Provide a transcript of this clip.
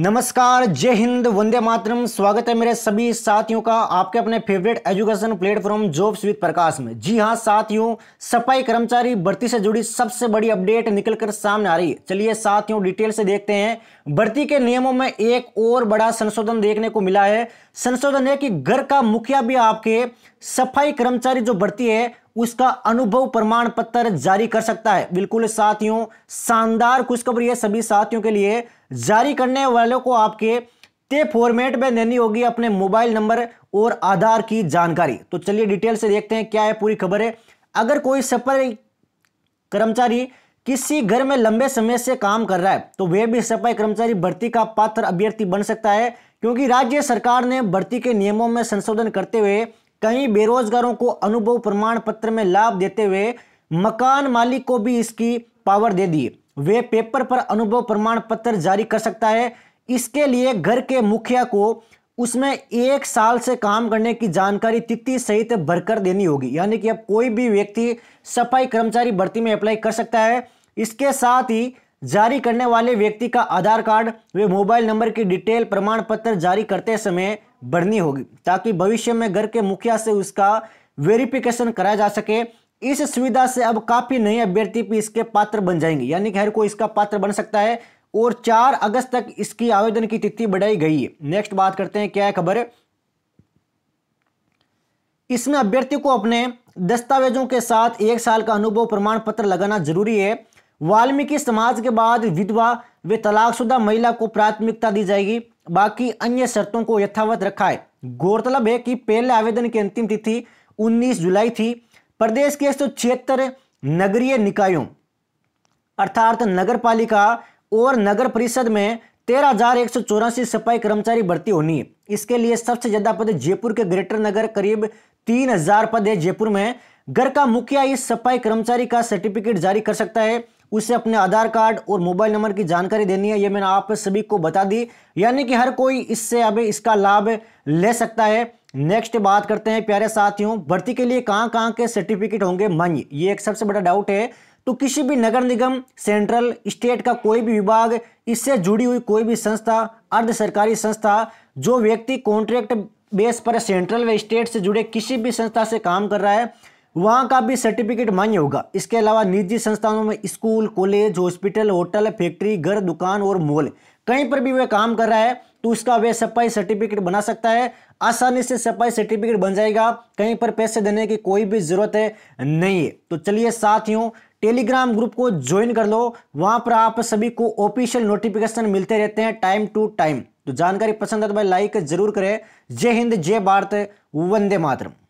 नमस्कार जय हिंद वंदे मातरम स्वागत है मेरे सभी साथियों का आपके अपने favourite education platform jobs with Prakash में जी हाँ साथियों सफाई कर्मचारी भर्ती से जुड़ी सबसे बड़ी अपडेट निकलकर सामने आ रही है चलिए साथियों डिटेल से देखते हैं भर्ती के नियमों में एक और बड़ा संशोधन देखने को मिला है संशोधन है कि घर का मुखिया भी आपके सफाई कर्मचारी जो भर्ती है उसका अनुभव प्रमाण पत्र जारी कर सकता है बिल्कुल साथियों शानदार खुशखबरी है सभी साथियों के लिए जारी करने वालों को आपके ते फॉर्मेट में देनी होगी अपने मोबाइल नंबर और आधार की जानकारी तो चलिए डिटेल से देखते हैं क्या है पूरी खबर है अगर कोई सफाई कर्मचारी किसी घर में लंबे समय से काम कर रहा है तो वह भी सफाई कर्मचारी भर्ती का पात्र अभ्यर्थी बन सकता है क्योंकि राज्य सरकार ने भर्ती के नियमों में संशोधन करते हुए कई बेरोजगारों को अनुभव प्रमाण पत्र में लाभ देते हुए मकान मालिक को भी इसकी पावर दे दी वे पेपर पर अनुभव प्रमाण पत्र जारी कर सकता है इसके लिए घर के मुखिया को उसमें एक साल से काम करने की जानकारी तिथि सहित भरकर देनी होगी यानी कि अब कोई भी व्यक्ति सफाई कर्मचारी भर्ती में अप्लाई कर सकता है इसके साथ ही जारी करने वाले व्यक्ति का आधार कार्ड वे मोबाइल नंबर की डिटेल प्रमाण पत्र जारी करते समय भरनी होगी ताकि भविष्य में घर के मुखिया से उसका वेरिफिकेशन कराया जा सके इस सुविधा से अब काफ़ी नए अभ्यर्थी भी इसके पात्र बन जाएंगे यानी कि हर कोई इसका पात्र बन सकता है और चार अगस्त तक इसकी आवेदन की तिथि बढ़ाई गई है नेक्स्ट बात करते हैं क्या है खबर इसमें अभ्यर्थी को अपने दस्तावेजों के साथ एक साल का अनुभव प्रमाण पत्र लगाना जरूरी है वाल्मीकि समाज के बाद विधवा व तलाकशुदा महिला को प्राथमिकता दी जाएगी बाकी अन्य शर्तों को यथावत रखा है गौरतलब है कि पहले आवेदन की अंतिम तिथि 19 जुलाई थी प्रदेश के एक सौ छिहत्तर नगरीय निकायों अर्थात नगर पालिका और नगर परिषद में तेरह हजार एक सौ चौरासी सफाई कर्मचारी भर्ती होनी है इसके लिए सबसे ज्यादा पद जयपुर के ग्रेटर नगर करीब तीन हजार पद है जयपुर में घर का मुखिया इस सफाई कर्मचारी का सर्टिफिकेट जारी कर सकता है उसे अपने आधार कार्ड और मोबाइल नंबर की जानकारी देनी है यह मैंने आप सभी को बता दी यानी कि हर कोई इससे अब इसका लाभ ले सकता है नेक्स्ट बात करते हैं प्यारे साथियों भर्ती के लिए कहां कहां के सर्टिफिकेट होंगे मान्य ये एक सबसे बड़ा डाउट है तो किसी भी नगर निगम सेंट्रल स्टेट का कोई भी विभाग इससे जुड़ी हुई कोई भी संस्था अर्ध सरकारी संस्था जो व्यक्ति कॉन्ट्रैक्ट बेस पर सेंट्रल व स्टेट से जुड़े किसी भी संस्था से काम कर रहा है वहाँ का भी सर्टिफिकेट मान्य होगा इसके अलावा निजी संस्थानों में school college hospital hotel factory घर दुकान और मॉल कहीं पर भी वह काम कर रहा है तो उसका वह सफाई सर्टिफिकेट बना सकता है आसानी से सफाई सर्टिफिकेट बन जाएगा कहीं पर पैसे देने की कोई भी ज़रूरत है नहीं है तो चलिए साथियों टेलीग्राम ग्रुप को ज्वाइन कर लो वहाँ पर आप सभी को ऑफिशियल नोटिफिकेशन मिलते रहते हैं टाइम टू टाइम तो जानकारी पसंद है तो भाई लाइक जरूर करें जय हिंद जय भारत वंदे मातरम